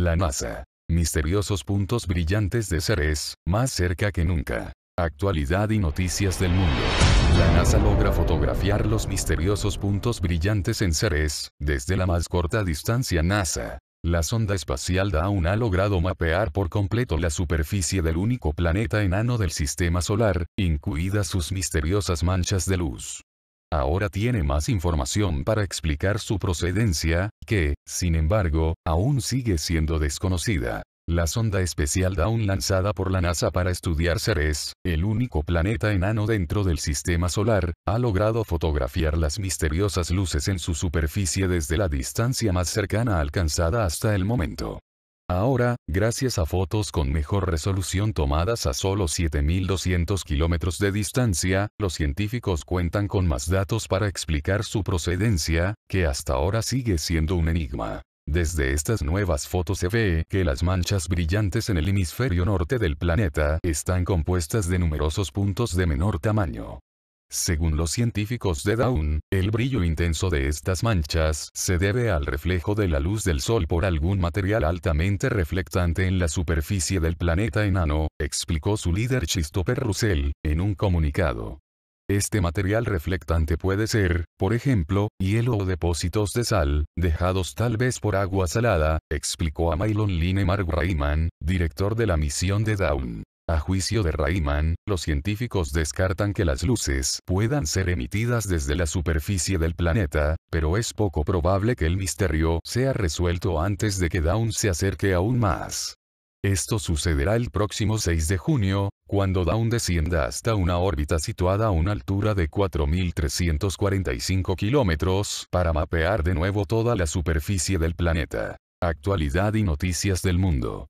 La NASA. Misteriosos puntos brillantes de Ceres, más cerca que nunca. Actualidad y noticias del mundo. La NASA logra fotografiar los misteriosos puntos brillantes en Ceres, desde la más corta distancia NASA. La sonda espacial Dawn ha logrado mapear por completo la superficie del único planeta enano del sistema solar, incluidas sus misteriosas manchas de luz ahora tiene más información para explicar su procedencia, que, sin embargo, aún sigue siendo desconocida. La sonda especial Dawn lanzada por la NASA para estudiar Ceres, el único planeta enano dentro del sistema solar, ha logrado fotografiar las misteriosas luces en su superficie desde la distancia más cercana alcanzada hasta el momento. Ahora, gracias a fotos con mejor resolución tomadas a solo 7.200 kilómetros de distancia, los científicos cuentan con más datos para explicar su procedencia, que hasta ahora sigue siendo un enigma. Desde estas nuevas fotos se ve que las manchas brillantes en el hemisferio norte del planeta están compuestas de numerosos puntos de menor tamaño. Según los científicos de Dawn, el brillo intenso de estas manchas se debe al reflejo de la luz del Sol por algún material altamente reflectante en la superficie del planeta enano, explicó su líder Christopher Russell, en un comunicado. Este material reflectante puede ser, por ejemplo, hielo o depósitos de sal, dejados tal vez por agua salada, explicó a Mylon Line Rayman, director de la misión de Dawn. A juicio de Rayman, los científicos descartan que las luces puedan ser emitidas desde la superficie del planeta, pero es poco probable que el misterio sea resuelto antes de que Dawn se acerque aún más. Esto sucederá el próximo 6 de junio, cuando Dawn descienda hasta una órbita situada a una altura de 4.345 kilómetros para mapear de nuevo toda la superficie del planeta. Actualidad y noticias del mundo.